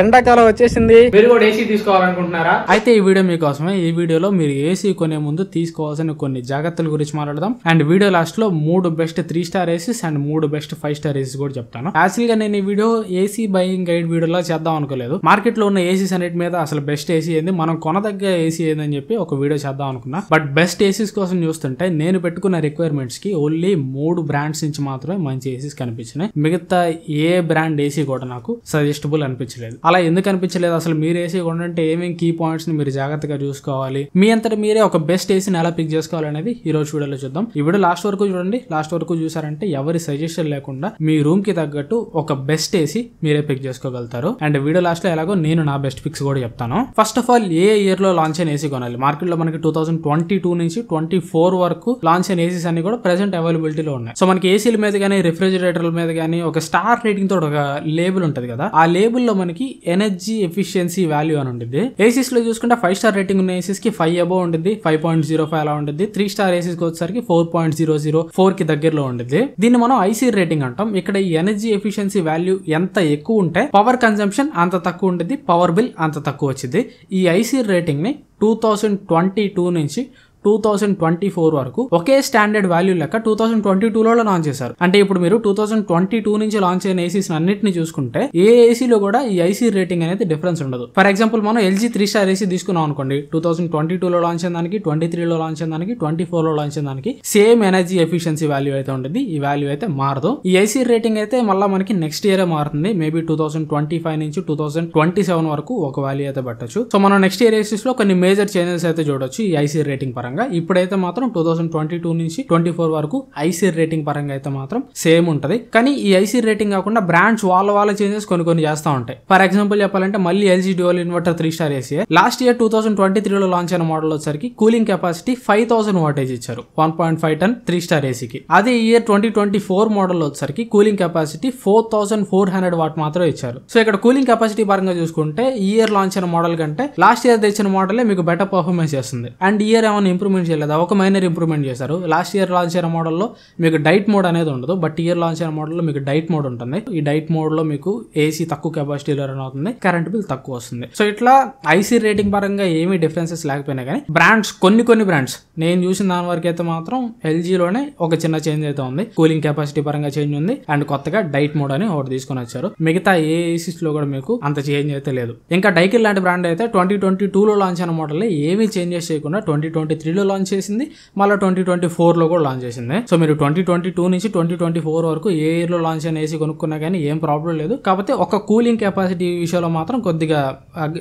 ఎండాకాలం వచ్చేసింది మీరు కూడా ఏసీ తీసుకోవాలనుకుంటున్నారా అయితే ఈ వీడియో మీకోసమే ఈ వీడియోలో మీరు ఏసీ కొనే ముందు తీసుకోవాల్సిన కొన్ని జాగ్రత్తల గురించి మాట్లాడదాం అండ్ వీడియో లాస్ట్ లో మూడు best three star ACs and మూడు బెస్ట్ ఫైవ్ స్టార్ ఏసీస్ కూడా చెప్తాను యాక్చువల్ గా నేను ఈ వీడియో ఏసీ బైయింగ్ గైడ్ వీడియోలో చేద్దాం అనుకోలేదు మార్కెట్ లో ఉన్న ఏసీస్ అన్నిటి మీద అసలు బెస్ట్ ఏసీ ఏంది మనం కొనదగ్గ ఏసీ ఏందని చెప్పి ఒక వీడియో చేద్దాం అనుకున్నా బట్ బెస్ట్ ఏసీస్ కోసం చూస్తుంటే నేను పెట్టుకున్న రిక్వైర్మెంట్స్ కి ఓన్లీ మూడు బ్రాండ్స్ నుంచి మాత్రమే మంచి ఏసీస్ కనిపించినాయి మిగతా ఏ బ్రాండ్ ఏసీ కూడా నాకు సజెస్టబుల్ అనిపించలేదు అనిపించలేదు అలా ఎందుకు అనిపించలేదు అసలు మీరు ఏసీ కొండంటే ఏమేమి కీ పాయింట్స్ ని మీరు జాగ్రత్తగా చూసుకోవాలి మీ అంతటి మీరే ఒక బెస్ట్ ఏసీని ఎలా పిక్ చేసుకోవాలనేది ఈ రోజు వీడియోలో చూద్దాం ఈ వీడియో లాస్ట్ వరకు చూడండి లాస్ట్ వరకు చూసారంటే ఎవరి సజెషన్ లేకుండా మీ రూమ్ కి తగ్గట్టు ఒక బెస్ట్ ఏసీ మీరే పిక్ చేసుకోగలుగుతారు అండ్ వీడియో లాస్ట్ లో ఎలాగో నేను నా బెస్ట్ పిక్స్ కూడా చెప్తాను first of all a year లో లాంచ్ అయిన ఏసీ కొనాలి మార్కెట్ లో మనకి టూ థౌసండ్ ట్వంటీ టూ నుంచి ట్వంటీ ఫోర్ వరకు లాంచ్ అయిన ఏసీస్ అన్ని కూడా ప్రెసెంట్ అవైలబిలిటీలో ఉన్నాయి సో మనకి ఏసీల మీద కానీ రిఫ్రిజిరేటర్ల మీద కానీ ఒక స్టార్ రేటింగ్ తోటి ఒక లేబుల్ ఉంటుంది కదా ఆ లేబుల్లో మనకి ఎనర్జీ ఎఫిషియన్సీ వాల్యూ అని ఉంటుంది ఏసీస్ లో చూసుకుంటే ఫైవ్ స్టార్ రేటింగ్ ఉన్న ఏసీస్ కి ఫైవ్ అబౌవ్ ఉంటుంది ఫైవ్ పాయింట్ జీరో ఫైవ్ అలా ఉంటుంది త్రీ స్టార్ ఏసీస్ వచ్చేసరికి four point zero zero four కి దగ్గరలో ఉంటుంది దీన్ని మనం ఐసీ రేటింగ్ అంటాం ఇక్కడ ఈ ఎనర్జీ ఎఫిషియన్సీ వాల్యూ ఎంత ఎక్కువ ఉంటే పవర్ కన్సంప్షన్ అంత తక్కువ ఉంటుంది పవర్ బిల్ అంత తక్కువ వచ్చింది ఈ ఐసీ రేటింగ్ ని టూ థౌజండ్ ట్వంటీ టూ నుంచి టూ థౌసండ్ ట్వంటీ ఫోర్ వరకు ఒకే స్టాండర్డ్ వాల్యూ లెక్క టూ థౌసండ్ ట్వంటీ లో లాంచ్ చేశారు అంటే ఇప్పుడు మీరు టూ థౌసండ్ ట్వంటీ టూ నుంచి లాంచ్ అయిన ఏసీస్ అన్నింటిని చూసుకుంటే ఏ ఏసీలో కూడా ఈ ఐసీ రేటింగ్ అనేది డిఫరెన్స్ ఉండదు ఫర్ ఎగ్జాంపుల్ మనం ఎల్జీ త్రీ స్టార్ ఏసీ తీసుకున్నాం అనుకోండి టూ థౌసండ్ ట్వంటీ లో లాంచ్ దానికి ట్వంటీ లో లాంచ్ దానికి ట్వంటీ లో లాంచ్ దానికి సేమ్ ఎనర్జీ ఎఫిషియన్సీ వాల్యూ అయితే ఉంటుంది ఈ వాల్యూ అయితే మారదు ఈ ఐసీ రేటింగ్ అయితే మళ్ళీ మనకి నెక్స్ట్ ఇయర్ మారుతుంది maybe two thousand twenty five నుంచి టూ థౌసండ్ ట్వంటీ సెవెన్ వరకు ఒక వాల్యూ అయితే పట్టచ్చు సో మనం నెక్స్ట్ ఇయర్ ఏసీస్ లో కొన్ని మేజర్ చేంజెస్ అయితే చూడొచ్చు ఈ ఐసీ రేటింగ్ పరంగా పరంగా ఇప్పుడైతే మాత్రం టూ థౌసండ్ ట్వంటీ టూ నుంచి ట్వంటీ ఫోర్ వరకు ఐసీ రేటింగ్ పరంగా అయితే మాత్రం సేమ్ ఉంటుంది కానీ ఈ ఐసీ రేటింగ్ కాకుండా బ్రాండ్స్ వాళ్ళ వాళ్ళ చేంజెస్ కొన్ని కొన్ని చేస్తూ ఉంటాయి ఫర్ ఎగ్జాంపుల్ చెప్పాలంటే మళ్ళీ LG dual inverter three star AC last year two thousand twenty three లో లాంచ్ అయిన మోడల్ వచ్చరికి cooling capacity five thousand wattage ఇచ్చారు one point five ton three star ఏసీకి అదే year twenty twenty four model వచ్చరికి cooling capacity four thousand four hundred watt మాత్రమే ఇచ్చారు so ఇక్కడ కూలింగ్ కెపాసిటీ పరంగా చూసుకుంటే ఈ ఇయర్ లాంచ్ అయిన మోడల్ కంటే లాస్ట్ ఇయర్ తెచ్చిన మోడలే మీకు బెటర్ పర్ఫార్మెన్స్ చేస్తుంది అండ్ ఇయర్ ఏమైనా ఇంప్రూవ్ ఇంప్రూవ్మెంట్ చేయలేదు ఒక మైనర్ ఇంప్రూవ్మెంట్ చేశారు లాస్ట్ ఇయర్ లాంచ్ అయిన మోడల్లో మీకు డైట్ మోడ్ అనేది ఉండదు బట్ ఇయర్ లాంచ్ అయిన మోడల్లో మీకు డైట్ మోడ్ ఉంటుంది ఈ డైట్ మోడ్లో మీకు ఏసీ తక్కువ కెపాసిటీలో రన్ అవుతుంది కరెంట్ బిల్ తక్కువ వస్తుంది సో ఇట్లా ఐసీ రేటింగ్ పరంగా ఏమీ డిఫరెన్సెస్ లేకపోయినా కానీ బ్రాండ్స్ కొన్ని కొన్ని బ్రాండ్స్ నేను చూసిన దాని వరకు అయితే మాత్రం ఎల్జీలోనే ఒక చిన్న చేంజ్ అయితే ఉంది కూలింగ్ కెపాసిటీ పరంగా చేంజ్ ఉంది అండ్ కొత్తగా డైట్ మోడ్ అని ఒకటి తీసుకొని వచ్చారు మిగతా ఏ ఏసీస్ లో కూడా మీకు అంత చేంజ్ అయితే లేదు ఇంకా డైకిల్ లాంటి బ్రాండ్ అయితే ట్వంటీ ట్వంటీ టూలో లాంచ్ అయిన మోడల్ ఏమీ చేంజెస్ చేయకుండా ట్వంటీ ట్వంటీ త్రీ త్రీలో లాంచ్ చేసింది మళ్ళీ ట్వంటీ ట్వంటీ ఫోర్లో కూడా లాంచ్ చేసింది సో మీరు ట్వంటీ ట్వంటీ టూ నుంచి ట్వంటీ ట్వంటీ ఫోర్ వరకు ఏ ఇయర్లో లాంచ్ అయిన ఏసీ కొనుక్కున్నా కానీ ఏం ప్రాబ్లం లేదు కాకపోతే ఒక కూలింగ్ కెపాసిటీ విషయంలో మాత్రం కొద్దిగా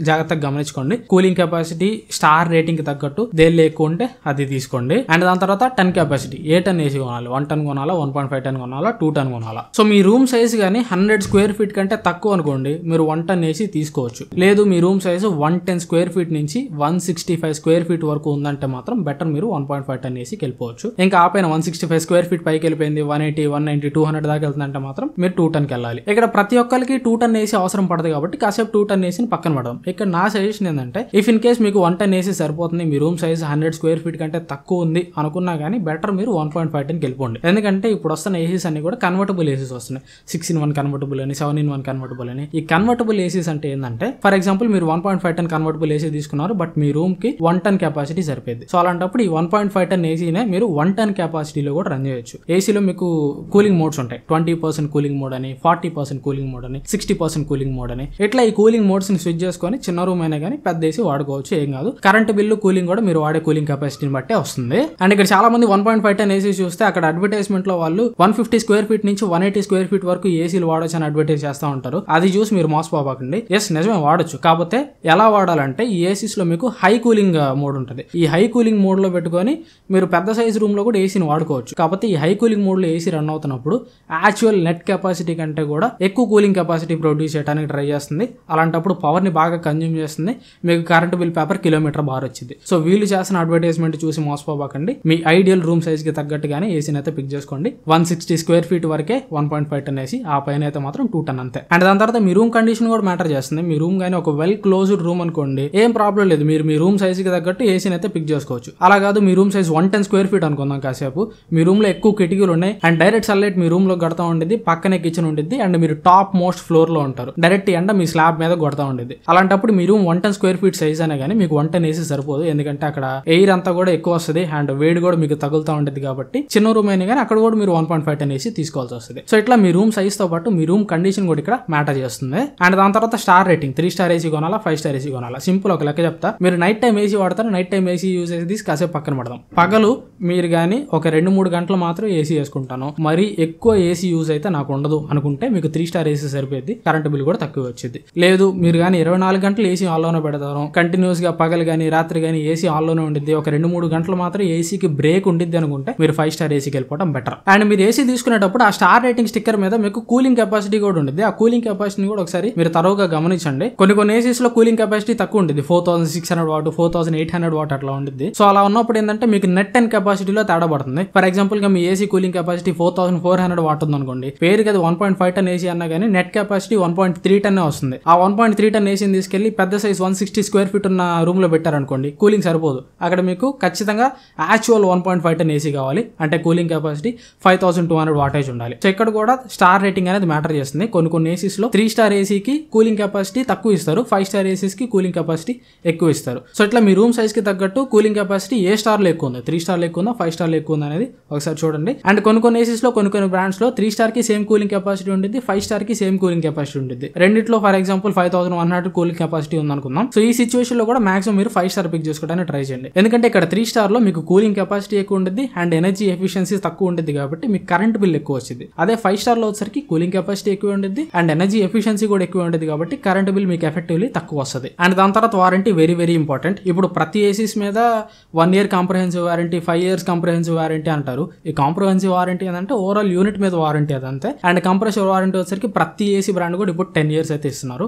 జాగ్రత్తగా గమనించుకోండి కూలింగ్ కెపాసిటీ స్టార్ రేటింగ్ తగ్గట్టు దేని ఎక్కువ ఉంటే అది తీసుకోండి అండ్ దాని తర్వాత టెన్ కెపాసిటీ ఏ టెన్ ఏసీ కొనాలి వన్ టన్ కొనాలా వన్ పాయింట్ ఫైవ్ టన్ కొనాలా టూ టన్ కొనాలా సో మీ రూమ్ సైజ్ కానీ హండ్రెడ్ స్క్వేర్ ఫీట్ కంటే తక్కువ అనుకోండి మీరు వన్ టెన్ ఏసీ తీసుకోవచ్చు లేదు మీ room size one ten square feet నుంచి one sixty five square feet వరకు ఉందంటే మాత్రం మాత్రం బెటర్ మీరు వన్ పాయింట్ ఫైవ్ టన్ ఏసీకి వెళ్ళిపోవచ్చు ఇంకా ఆ పైన one sixty five square feet పైకి వెళ్ళిపోయింది one eighty one ninety two hundred దాకా వెళ్తుందంటే మాత్రం మీరు టూ టన్కి వెళ్ళాలి ఇక్కడ ప్రతి ఒక్కరికి టూ టన్ ఏసీ అవసరం పడదు కాబట్టి కాసేపు టూ టన్ ఏసీని పక్కన పడడం ఇక్కడ నా సజెషన్ ఏంటంటే ఇఫ్ ఇన్ కేస్ మీకు వన్ టన్ ఏసీ సరిపోతుంది మీ room size hundred square feet కంటే తక్కువ ఉంది అనుకున్నా కానీ బెటర్ మీరు వన్ పాయింట్ ఫైవ్ టన్ వెళ్ళిపోండి ఎందుకంటే ఇప్పుడు వస్తున్న ఏసీస్ అన్ని కూడా కన్వర్టబుల్ ఏసీస్ వస్తున్నాయి సిక్స్ ఇన్ వన్ కన్వర్టబుల్ అని సెవెన్ ఇన్ వన్ కన్వర్టబుల్ అని ఈ కన్వర్టబుల్ ఏసీస్ అంటే ఏంటంటే ఫర్ ఎగ్జాంపుల్ మీరు one point five ton convertible AC తీసుకున్నారు బట్ మీ రూమ్ కి వన్ టన్ కెపాసిటీ సరిపోయింది సో కావాలంటప్పుడు ఈ వన్ పాయింట్ ఫైవ్ టన్ ఏసీనే మీరు వన్ టన్ లో కూడా రన్ చేయొచ్చు ఏసీలో మీకు కూలింగ్ మోడ్స్ ఉంటాయి ట్వంటీ పర్సెంట్ కూలింగ్ మోడ్ అని ఫార్టీ పర్సెంట్ కూలింగ్ మోడ్ అని సిక్స్టీ పర్సెంట్ కూలింగ్ మోడ్ అని ఇట్లా ఈ కూలింగ్ మోడ్స్ ని స్విచ్ చేసుకొని చిన్న రూమ్ అయినా కానీ పెద్ద ఏసీ వాడుకోవచ్చు ఏం కాదు కరెంట్ బిల్లు కూలింగ్ కూడా మీరు వాడే కూలింగ్ కెపాసిటీని బట్టే వస్తుంది అండ్ ఇక్కడ చాలా మంది one point five ton AC చూస్తే అక్కడ అడ్వర్టైజ్మెంట్ లో వాళ్ళు వన్ ఫిఫ్టీ స్క్వేర్ ఫీట్ నుంచి వన్ ఎయిటీ స్క్వేర్ ఫీట్ వరకు ఏసీలు వాడొచ్చు అని అడ్వర్టైజ్ చేస్తూ ఉంటారు అది చూసి మీరు మోసపోబాకండి ఎస్ నిజమే వాడచ్చు కాకపోతే ఎలా వాడాలంటే ఈ ఏసీస్ లో మీకు హై కూలింగ్ మోడ్ ఉంటుంది ఈ హై కూలింగ్ కూలింగ్ మోడ్లో పెట్టుకొని మీరు పెద్ద సైజ్ రూమ్లో కూడా ఏసీని వాడుకోవచ్చు కాకపోతే ఈ హై కూలింగ్ మోడ్లో ఏసీ రన్ అవుతున్నప్పుడు యాక్చువల్ నెట్ కెపాసిటీ కంటే కూడా ఎక్కువ కూలింగ్ కెపాసిటీ ప్రొడ్యూస్ చేయడానికి ట్రై చేస్తుంది అలాంటప్పుడు పవర్ని బాగా కన్జ్యూమ్ చేస్తుంది మీకు కరెంట్ బిల్ పేపర్ కిలోమీటర్ బార్ వచ్చింది సో వీళ్ళు చేసిన అడ్వర్టైజ్మెంట్ చూసి మోసపోబాకండి మీ ఐడియల్ రూమ్ సైజ్కి తగ్గట్టుగానే ఏసీని అయితే పిక్ చేసుకోండి వన్ సిక్స్టీ స్క్వేర్ ఫీట్ వరకే one point five ton AC ఆ పైన అయితే మాత్రం టూ టన్ అంతే అండ్ దాని తర్వాత మీ రూమ్ కండిషన్ కూడా మ్యాటర్ చేస్తుంది మీ రూమ్ కానీ ఒక వెల్ క్లోజ్డ్ రూమ్ అనుకోండి ఏం ప్రాబ్లం లేదు మీరు మీ రూమ్ సైజ్కి తగ్గట్టు ఏసీని అయితే పిక్ చేసుకోవచ్చు చేసుకోవచ్చు అలా కాదు మీ room size one ten square feet అనుకుందాం కాసేపు మీ రూమ్ లో ఎక్కువ కిటికీలు ఉన్నాయి అండ్ డైరెక్ట్ సన్లైట్ మీ రూమ్ లో గడతా ఉండేది పక్కనే కిచెన్ ఉండేది అండ్ మీరు టాప్ మోస్ట్ ఫ్లోర్ లో ఉంటారు డైరెక్ట్ ఎండ మీ స్లాబ్ మీద కొడతా ఉండేది అలాంటప్పుడు మీ room one ten square feet size అనే కానీ మీకు వన్ టెన్ ఏసీ సరిపోదు ఎందుకంటే అక్కడ ఎయిర్ అంతా కూడా ఎక్కువ వస్తుంది అండ్ వేడి కూడా మీకు తగులుతా ఉండేది కాబట్టి చిన్న రూమ్ అయినా కానీ అక్కడ కూడా మీరు వన్ పాయింట్ ఫైవ్ టెన్ తీసుకోవాల్సి వస్తుంది సో ఇట్లా మీ రూమ్ సైజ్ తో పాటు మీ రూమ్ కండిషన్ కూడా ఇక్కడ మ్యాటర్ చేస్తుంది అండ్ దాని తర్వాత star rating three star AC కొనాలా ఫైవ్ స్టార్ ఏసీ కొనాలా సింపుల్ ఒక లెక్క చెప్తా మీరు నైట్ టైం ఏసీ వాడతారు నైట్ టైం ఏసీ యూజ్ చేసి తీసి కాసేపు పక్కన పెడదాం పగలు మీరు కానీ ఒక రెండు మూడు గంటలు మాత్రం ఏసీ వేసుకుంటాను మరి ఎక్కువ ఏసీ యూజ్ అయితే నాకు ఉండదు అనుకుంటే మీకు త్రీ స్టార్ ఏసీ సరిపోయింది కరెంట్ బిల్ కూడా తక్కువ వచ్చింది లేదు మీరు కానీ ఇరవై నాలుగు గంటలు ఏసీ ఆన్లోనే పెడతాను కంటిన్యూస్గా పగలు కానీ రాత్రి కానీ ఏసీ ఆన్లోనే ఉండింది ఒక రెండు మూడు గంటలు మాత్రం ఏసీకి బ్రేక్ ఉండింది అనుకుంటే మీరు ఫైవ్ స్టార్ ఏసీకి వెళ్ళిపోవడం బెటర్ అండ్ మీరు ఏసీ తీసుకునేటప్పుడు ఆ స్టార్ రేటింగ్ స్టిక్కర్ మీద మీకు కూలింగ్ కెపాసిటీ కూడా ఉండేది ఆ కూలింగ్ కెపాసిటీ కూడా ఒకసారి మీరు తరువుగా గమనించండి కొన్ని కొన్ని ఏసీస్ లో కూలింగ్ కెపాసిటీ తక్కువ ఉండేది four thousand six hundred watt four thousand eight hundred watt అట్లా ఉంటుంది సో అలా ఉన్నప్పుడు ఏంటంటే మీకు నెట్ అండ్ కెపాసిటీలో తేడా పడుతుంది ఫర్ ఎగ్జాంపుల్గా మీ AC cooling capacity four thousand four hundred watt ఉంది అనుకోండి పేరు కదా one point five ton AC అన్నా కానీ net capacity one point three ton వస్తుంది ఆ వన్ పాయింట్ త్రీ టన్ ఏసీని తీసుకెళ్లి పెద్ద size one sixty square feet ఉన్న రూమ్లో పెట్టారనుకోండి కూలింగ్ సరిపోదు అక్కడ మీకు ఖచ్చితంగా actual one point five ton AC కావాలి అంటే cooling capacity five thousand two hundred wattage ఉండాలి సో ఇక్కడ కూడా స్టార్ రేటింగ్ అనేది మ్యాటర్ చేస్తుంది కొన్ని కొన్ని ఏసీస్లో త్రీ స్టార్ ఏసీకి కూలింగ్ కెపాసిటీ తక్కువ ఇస్తారు ఫైవ్ స్టార్ ఏసీస్కి కూలింగ్ కెపాసిటీ ఎక్కువ ఇస్తారు సో ఇట్లా మీ రూమ్ సైజ్కి తగ్గట్టు కూలింగ్ కెపాసిటీ కెపాసిటీ ఏ స్టార్లో ఎక్కువ ఉంది త్రీ స్టార్లో ఎక్కువ ఉందా ఫైవ్ స్టార్లో ఎక్కువ ఉంది అనేది ఒకసారి చూడండి అండ్ కొన్ని కొన్ని ఏసీస్లో కొన్ని కొన్ని బ్రాండ్స్లో త్రీ స్టార్కి సేమ్ కూలింగ్ కెపాసిటీ ఉంటుంది ఫైవ్ స్టార్కి సేమ్ కూలింగ్ కెపాసిటీ ఉంటుంది రెండిట్లో for example five thousand one hundred cooling capacity ఉంది అనుకుందాం సో ఈ సిచువేషన్లో కూడా మాక్సిమం మీరు ఫైవ్ స్టార్ పిక్ చేసుకోవడానికి ట్రై చేయండి ఎందుకంటే ఇక్కడ త్రీ స్టార్లో మీకు కూలింగ్ కెపాసిటీ ఎక్కువ ఉంటుంది అండ్ ఎనర్జీ ఎఫిషియన్సీ తక్కువ ఉంటుంది కాబట్టి మీకు కరెంట్ బిల్ ఎక్కువ వచ్చింది అదే ఫైవ్ స్టార్లో వచ్చేసరికి కూలింగ్ కెపాసిటీ ఎక్కువ ఉంటుంది అండ్ ఎనర్జీ ఎఫిషియన్సీ కూడా ఎక్కువ ఉంటుంది కాబట్టి కరెంట్ బిల్ మీకు ఎఫెక్టివ్లీ తక్కువ వస్తుంది అండ్ దాని తర్వాత వారంటీ వెరీ వెరీ ఇంపార్టెంట్ ఇప్పుడు ప్రతి ఏసీస్ మీద one year comprehensive warranty five years comprehensive warranty అంటారు ఈ కాంప్రహెన్సివ్ వారంటీ ఏంటంటే ఓవరాల్ యూనిట్ మీద వారంటీ అదంతే అండ్ కంప్రెషర్ వారంటీ వచ్చేసరికి ప్రతి ఏసీ బ్రాండ్ కూడా ఇప్పుడు టెన్ ఇయర్స్ అయితే ఇస్తున్నారు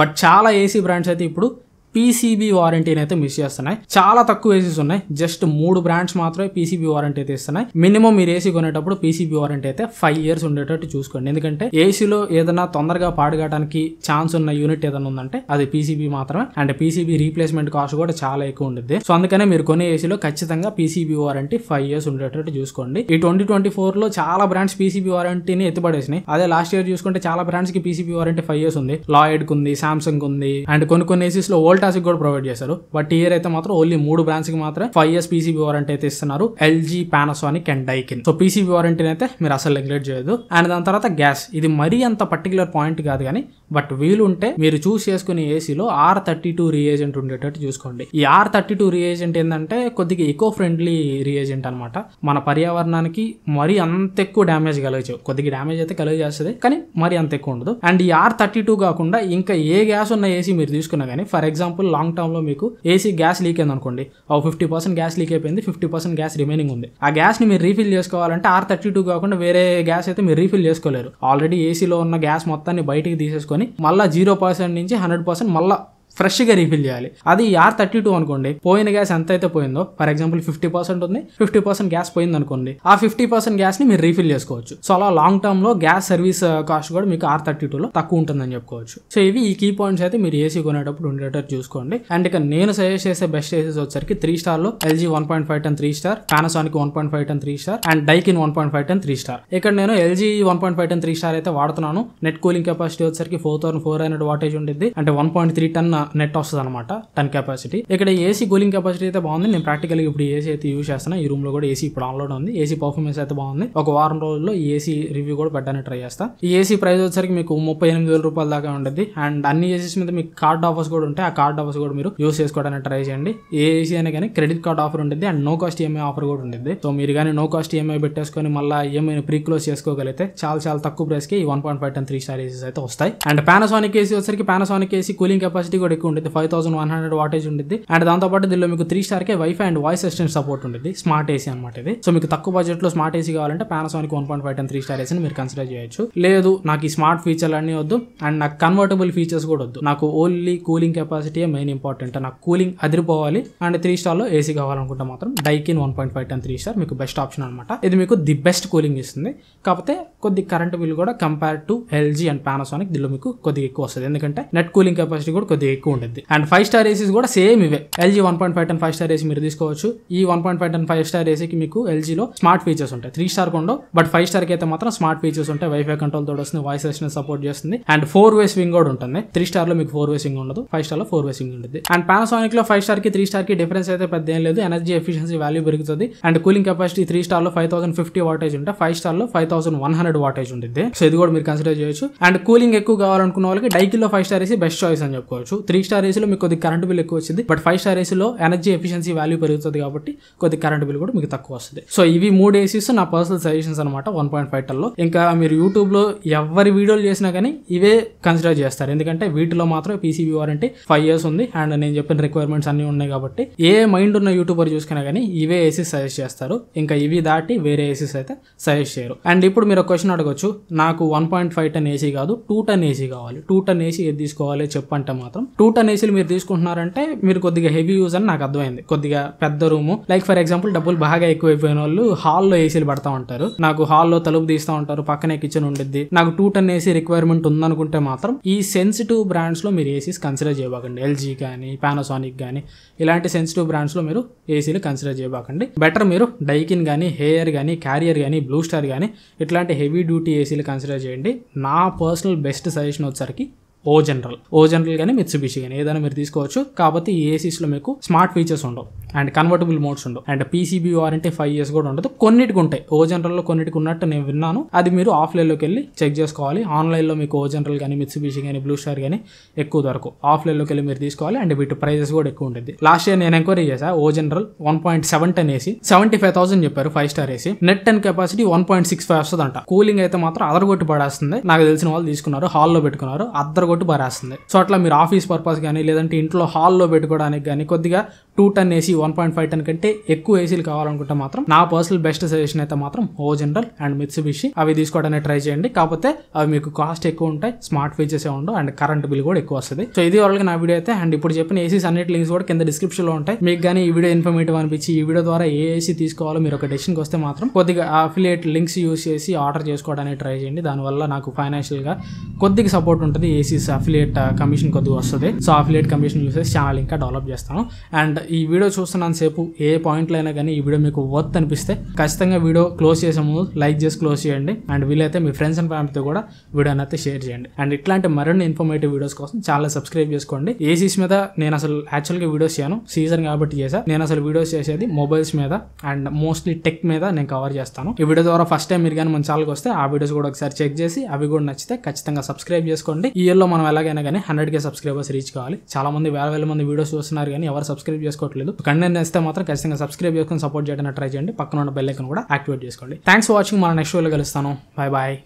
బట్ చాలా ఏసీ బ్రాండ్స్ అయితే ఇప్పుడు పీసీబీ వారంటీని అయితే మిస్ చేస్తున్నాయి చాలా తక్కువ ఏసీస్ ఉన్నాయి జస్ట్ మూడు బ్రాండ్స్ మాత్రమే పీసీబీ వారంటీ అయితే ఇస్తున్నాయి మినిమం మీరు ఏసీ కొనేటప్పుడు పీసీబీ వారంటీ అయితే ఫైవ్ ఇయర్స్ ఉండేటట్టు చూసుకోండి ఎందుకంటే ఏసీలో ఏదైనా తొందరగా పాడుగాటానికి ఛాన్స్ ఉన్న యూనిట్ ఏదైనా ఉందంటే అది పీసీబీ మాత్రమే అండ్ పీసీబీ రీప్లేస్మెంట్ కాస్ట్ కూడా చాలా ఎక్కువ ఉండేది సో అందుకనే మీరు కొనే ఏసీలో ఖచ్చితంగా పీసీబీ వారంటీ ఫైవ్ ఇయర్స్ ఉండేటట్టు చూసుకోండి ఈ ట్వంటీ ట్వంటీ ఫోర్లో చాలా బ్రాండ్స్ పీసీబీ వారంటీని ఎత్తుపడేసినాయి అదే లాస్ట్ ఇయర్ చూసుకుంటే చాలా బ్రాండ్స్ కి పీసీబీ వారంటీ ఫైవ్ ఇయర్స్ ఉంది లాయిడ్ ఉంది సామ్సంగ్ ఉంది అండ్ కొన్ని కొన్ని ఏసీస్ లో ఓల్డ్ వోల్టాస్కి కూడా ప్రొవైడ్ చేశారు బట్ ఇయర్ అయితే మాత్రం ఓన్లీ మూడు కి మాత్రం ఫైవ్ ఇయర్స్ పీసీబీ వారంటీ అయితే ఇస్తున్నారు LG Panasonic and Daikin so PCB వారంటీని అయితే మీరు అసలు నెగ్లెక్ట్ చేయదు అండ్ దాని తర్వాత గ్యాస్ ఇది మరీ అంత పర్టికులర్ పాయింట్ కాదు కానీ బట్ వీలుంటే మీరు చూస్ చేసుకునే ఏసీలో ఆర్ థర్టీ టూ రియేజెంట్ ఉండేటట్టు చూసుకోండి ఈ ఆర్ థర్టీ టూ రియేజెంట్ ఏంటంటే కొద్దిగా ఎకో ఫ్రెండ్లీ రియేజెంట్ అనమాట మన పర్యావరణానికి మరీ అంత ఎక్కువ డ్యామేజ్ కలగచ్చు కొద్దిగా డ్యామేజ్ అయితే కలుగు చేస్తుంది కానీ మరీ అంత ఎక్కువ ఉండదు అండ్ ఈ ఆర్ థర్టీ టూ కాకుండా ఇంకా ఏ గ్యాస్ ఉన్న ఏసీ మీరు తీసుకున్నా కానీ ఫర్ ఎగ్జాంపుల్ ఎగ్జాంపుల్ లాంగ్ లో మీకు ఏసీ గ్యాస్ లీక్ అయింది అనుకోండి ఒక ఫిఫ్టీ పర్సెంట్ గ్యాస్ లీక్ అయిపోయింది ఫిఫ్టీ పర్సెంట్ గ్యాస్ రిమైనింగ్ ఉంది ఆ గ్యాస్ని మీరు రీఫిల్ చేసుకోవాలంటే ఆర్ థర్టీ టూ కాకుండా వేరే గ్యాస్ అయితే మీరు రీఫిల్ చేసుకోలేరు ఆల్రెడీ ఏసీలో ఉన్న గ్యాస్ మొత్తాన్ని బయటికి తీసేసుకొని మళ్ళీ జీరో పర్సెంట్ నుంచి హండ్రెడ్ పర్సెంట్ మళ్ళీ ఫ్రెష్గా రీఫిల్ చేయాలి అది ఆర్ థర్టీ టూ అనుకోండి పోయిన గ్యాస్ ఎంత అయితే పోయిందో ఫర్ ఎగ్జాంపుల్ ఫిఫ్టీ పర్సెంట్ ఉంది ఫిఫ్టీ పర్సెంట్ గ్యాస్ పోయింది అనుకోండి ఆ ఫిఫ్టీ పర్సెంట్ గ్యాస్ని మీరు రీఫిల్ చేసుకోవచ్చు సో అలా లాంగ్ లో గ్యాస్ సర్వీస్ uh, కాస్ట్ కూడా మీకు ఆర్ థర్టీ టూలో తక్కువ ఉంటుందని చెప్పుకోవచ్చు సో ఇవి ఈ కీ పాయింట్స్ అయితే మీరు ఏసీ కొనేటప్పుడు ఉండేటట్టు చూసుకోండి అండ్ ఇక నేను సజెస్ట్ చేసే బెస్ట్ ఏసీస్ వచ్చరికి త్రీ స్టార్లో LG one point five ten three star Panasonic one point five ten three star and Daikin one point five ten three star ఇక్కడ నేను LG one point five ten three star అయితే వాడుతున్నాను net cooling capacity వచ్చరికి four thousand four hundred wattage ఉంటుంది అంటే one point three ton net వస్తుంది అనమాట ten capacity ఇక్కడ ఏసీ కూలింగ్ కెపాసిటీ అయితే బాగుంది నేను ప్రాక్టికల్గా ఇప్పుడు ఏసీ అయితే యూజ్ చేస్తాను ఈ రూమ్ లో కూడా ఏసీ ఇప్పుడు ఆన్లోడ్ ఉంది ఏసీ పర్ఫార్మెన్స్ అయితే బాగుంది ఒక వారం రోజుల్లో ఏసీ రివ్యూ కూడా పెట్టడానికి ట్రై చేస్తా ఈ ఏసీ ప్రైస్ వచ్చేసరికి మీకు ముప్పై ఎనిమిది వేల రూపాయల దాకా ఉంటుంది అండ్ అన్ని ఏసీస్ మీద మీకు కార్డ్ ఆఫర్స్ కూడా ఉంటాయి ఆ కార్డ్ ఆఫర్స్ కూడా మీరు యూస్ చేసుకోవడానికి ట్రై చేయండి ఏ ఏసీ అయినా కానీ క్రెడిట్ కార్డ్ ఆఫర్ ఉంటుంది and no cost EMI offer కూడా ఉంటుంది సో మీరు కానీ నో కాస్ట్ ఈఎంఐ పెట్టేసుకొని మళ్ళీ ఈఎంఐని ప్రీ క్లోజ్ చేసుకోగలిగితే చాలా చాలా తక్కువ ప్రైస్కి ఈ one point five ten three star ACs అయితే వస్తాయి అండ్ పానాసోనిక్ ఏసీ వచ్చేసరికి పానాసోనిక్ ఏసీ కూలింగ్ కెపాసిటీ కూడా ఎక్కువ ఉంటుంది five thousand one hundred wattage ఉంటుంది అండ్ దాంతోపాటు దీనిలో మీకు త్రీ స్టార్కే wifi and voice assistant support ఉంటుంది స్మార్ట్ ఏసీ అనమాట ఇది సో మీకు తక్కువ బడ్జెట్లో స్మార్ట్ ఏసీ కావాలంటే Panasonic one point five ten three star ఏసీని మీరు కన్సిడర్ చేయొచ్చు లేదు నాకు ఈ స్మార్ట్ అన్ని వద్దు అండ్ నాకు కన్వర్టబుల్ ఫీచర్స్ కూడా వద్దు నాకు only cooling capacity main important నాకు కూలింగ్ అదిరిపోవాలి అండ్ త్రీ స్టార్లో ఏసీ కావాలనుకుంటే మాత్రం Daikin one point five ten three star మీకు బెస్ట్ ఆప్షన్ అనమాట ఇది మీకు ది బెస్ట్ కూలింగ్ ఇస్తుంది కాకపోతే కొద్ది కరెంట్ బిల్ కూడా compare to LG and Panasonic దీనిలో మీకు కొద్దిగా ఎక్కువ వస్తుంది ఎందుకంటే నెట్ కూలింగ్ కెపాసిటీ కూడా కొద్దిగా ఎక్కువ ఉంటుంది అండ్ ఫైవ్ స్టార్ ఏసీస్ కూడా సేమ్ ఇవే LG one point five ten five star AC మీరు తీసుకోవచ్చు ఈ one point five ten five star ఏసీకి మీకు ఎల్జీలో స్మార్ట్ ఫీచర్స్ ఉంటాయి త్రీ స్టార్ కొండో బట్ ఫైవ్ స్టార్కి అయితే మాత్రం స్మార్ట్ ఫీచర్స్ ఉంటాయి వైఫై కంట్రోల్ తోడు వస్తుంది వాయిస్ అసిస్టెంట్ సపోర్ట్ చేస్తుంది అండ్ ఫోర్ వేస్ వింగ్ కూడా ఉంటుంది త్రీ స్టార్లో మీకు ఫోర్ వేస్ వింగ్ ఉండదు ఫైవ్ స్టార్లో ఫోర్ వేస్ వింగ్ ఉంటుంది అండ్ లో ఫైవ్ స్టార్ కి త్రీ స్టార్కి డిఫరెన్స్ అయితే పెద్ద ఏం లేదు ఎనర్జీ ఎఫిషియన్సీ వాల్యూ పెరుగుతుంది అండ్ కూలింగ్ కెపాసిటీ త్రీ స్టార్లో ఫైవ్ థౌసండ్ ఫిఫ్టీ వాటేజ్ ఉంటే ఫైవ్ స్టార్లో five thousand one hundred wattage ఉంటుంది సో ఇది కూడా మీరు కన్సిడర్ చేయొచ్చు అండ్ కూలింగ్ ఎక్కువ కావాలనుకున్న వాళ్ళకి డైకిల్లో ఫైవ్ స్టార్ వేసి బెస్ట్ చాయిస్ అని చెప్పుకోవచ్చు త్రీ స్టార్ ఏసీలో మీకు కొద్దిగా కరెంట్ బిల్ ఎక్కువ వచ్చింది బట్ ఫైవ్ స్టార్ ఏసీలో ఎనర్జీ ఎఫిషియన్సీ వాల్యూ పెరుగుతుంది కాబట్టి కొద్ది కరెంట్ బిల్ కూడా మీకు తక్కువ వస్తుంది సో ఇవి మూడు ఏసీస్ నా పర్సనల్ సజెషన్స్ అనమాట వన్ పాయింట్ ఫైవ్ టల్లో ఇంకా మీరు యూట్యూబ్లో ఎవరి వీడియోలు చేసినా కానీ ఇవే కన్సిడర్ చేస్తారు ఎందుకంటే వీటిలో మాత్రం పీసీబీ వారంటీ ఫైవ్ ఇయర్స్ ఉంది అండ్ నేను చెప్పిన రిక్వైర్మెంట్స్ అన్నీ ఉన్నాయి కాబట్టి ఏ మైండ్ ఉన్న యూట్యూబర్ చూసుకున్నా కానీ ఇవే ఏసీస్ సజెస్ట్ చేస్తారు ఇంకా ఇవి దాటి వేరే ఏసీస్ అయితే సజెస్ట్ చేయరు అండ్ ఇప్పుడు మీరు క్వశ్చన్ అడగొచ్చు నాకు one point five ton AC కాదు టూ టన్ ఏసీ కావాలి టూ టన్ ఏసీ ఏది తీసుకోవాలి చెప్పంటే మాత్రం టూ టన్ ఏసీలు మీరు తీసుకుంటున్నారంటే మీరు కొద్దిగా హెవీ యూజ్ అని నాకు అర్థమైంది కొద్దిగా పెద్ద రూము లైక్ ఫర్ ఎగ్జాంపుల్ డబ్బులు బాగా ఎక్కువైపోయిన వాళ్ళు హాల్లో ఏసీలు పడతా ఉంటారు నాకు హాల్లో తలుపు తీస్తూ ఉంటారు పక్కనే కిచెన్ ఉండిద్ది నాకు టూ టన్ ఏసీ రిక్వైర్మెంట్ ఉందనుకుంటే మాత్రం ఈ సెన్సిటివ్ బ్రాండ్స్లో మీరు ఏసీస్ కన్సిడర్ చేయబాకండి ఎల్జీ కానీ పానాసోనిక్ కానీ ఇలాంటి సెన్సిటివ్ బ్రాండ్స్లో మీరు ఏసీలు కన్సిడర్ చేయబాకండి బెటర్ మీరు డైకిన్ కానీ హెయిర్ కానీ క్యారియర్ కానీ బ్లూ స్టార్ కానీ ఇట్లాంటి హెవీ డ్యూటీ ఏసీలు కన్సిడర్ చేయండి నా పర్సనల్ బెస్ట్ సజెషన్ వచ్చేసరికి ఓ జనరల్ ఓ జనరల్ కానీ మిత్సుబిషి కానీ ఏదైనా మీరు తీసుకోవచ్చు కాబట్టి ఈ ఏసీస్లో మీకు స్మార్ట్ ఫీచర్స్ ఉండవు అండ్ కన్వర్టబుల్ మోడ్స్ ఉండవు and PCB warranty five years కూడా ఉండదు కొన్నిటికి ఉంటాయి ఓ జనరల్లో కొన్నిటికి ఉన్నట్టు నేను విన్నాను అది మీరు ఆఫ్లైన్లోకి వెళ్ళి చెక్ చేసుకోవాలి ఆన్లైన్లో మీకు ఓ జనరల్ కానీ మిత్సుబీషి కానీ బ్లూ స్టార్ కానీ ఎక్కువ దొరకు ఆఫ్లైన్లోకి వెళ్ళి మీరు తీసుకోవాలి అండ్ వీటి ప్రైజెస్ కూడా ఎక్కువ ఉంటుంది లాస్ట్ ఇయర్ నేను ఎంక్వైరీ చేశా O General one point seven ten AC seventy five thousand చెప్పారు five star AC net and capacity one point six five వస్తుంది అంట కూలింగ్ అయితే మాత్రం అదరగొట్టి పడేస్తుంది నాకు తెలిసిన వాళ్ళు తీసుకున్నారు హాల్లో పెట్టుకున్నారు అద్దరగొట్టి పడేస్తుంది సో అట్లా మీరు ఆఫీస్ పర్పస్ కానీ లేదంటే ఇంట్లో హాల్లో పెట్టుకోవడానికి కానీ కొద్దిగా two ton AC one point five ton కంటే ఎక్కువ ఏసీలు కావాలనుకుంటే మాత్రం నా పర్సనల్ బెస్ట్ సజెషన్ అయితే మాత్రం ఓ జనరల్ అండ్ మిత్సుబిషి అవి తీసుకోవడానికి ట్రై చేయండి కాకపోతే అవి మీకు కాస్ట్ ఎక్కువ ఉంటాయి స్మార్ట్ ఫీచర్స్ ఏ ఉండవు అండ్ కరెంట్ బిల్ కూడా ఎక్కువ వస్తుంది సో ఇది వరకు నా వీడియో అయితే అండ్ ఇప్పుడు చెప్పిన ఏసీస్ అన్నిటి లింక్స్ కూడా కింద డిస్క్రిప్షన్ లో ఉంటాయి మీకు కానీ ఈ వీడియో ఇన్ఫర్మేటివ్ అనిపించి ఈ వీడియో ద్వారా ఏ ఏసీ తీసుకోవాలో మీరు ఒక డెసిషన్కి వస్తే మాత్రం కొద్దిగా అఫిలియేట్ లింక్స్ యూస్ చేసి ఆర్డర్ చేసుకోవడానికి ట్రై చేయండి దానివల్ల నాకు ఫైనాన్షియల్గా కొద్దిగా సపోర్ట్ ఉంటుంది ఏసీస్ అఫిలియేట్ కమిషన్ కొద్దిగా వస్తుంది సో అఫిలియేట్ కమిషన్ యూస్ చేసి ఛానల్ ఇంకా డెవలప్ చేస్తాను అండ్ ఈ వీడియో చూస్తున్నాను సేపు ఏ పాయింట్లు అయినా కానీ ఈ వీడియో మీకు వర్త్ అనిపిస్తే ఖచ్చితంగా వీడియో క్లోజ్ చేసే ముందు లైక్ చేసి క్లోజ్ చేయండి అండ్ వీలైతే మీ ఫ్రెండ్స్ అండ్ ఫ్యామిలీతో కూడా వీడియోని అయితే షేర్ చేయండి అండ్ ఇట్లాంటి మరిన్ని ఇన్ఫర్మేటివ్ వీడియోస్ కోసం చాలా సబ్స్క్రైబ్ చేసుకోండి ఏ మీద నేను అసలు యాక్చువల్గా వీడియోస్ చేయను సీజన్ కాబట్టి చేసా నేను అసలు వీడియోస్ చేసేది మొబైల్స్ మీద అండ్ మోస్ట్లీ టెక్ మీద నేను కవర్ చేస్తాను ఈ వీడియో ద్వారా ఫస్ట్ టైం మీరు కానీ మన ఛానల్కి వస్తే ఆ వీడియోస్ కూడా ఒకసారి చెక్ చేసి అవి కూడా నచ్చితే ఖచ్చితంగా సబ్స్క్రైబ్ చేసుకోండి ఈ ఇయర్లో మనం ఎలాగైనా కానీ హండ్రెడ్ కే సబ్స్క్రైబర్స్ రీచ్ కావాలి చాలా మంది వేల వేల మంది వీడియోస్ చూస్తున్నారు కానీ ఎవరు సబ్స్క్రైబ్ చేసుకోవాలి చేసుకోవట్లేదు కంటెంట్ ఇస్తే మాత్రం ఖచ్చితంగా సబ్స్క్రైబ్ చేసుకుని సపోర్ట్ చేయడానికి ట్రై చేయండి పక్కన ఉన్న బెల్ ఐకన్ కూడా యాక్టివేట్ చేసుకోండి థ్యాంక్స్ ఫర్ వాచింగ్ మన నెక్స్ట్ షోలో కలుస్తాను బాయ్ బాయ్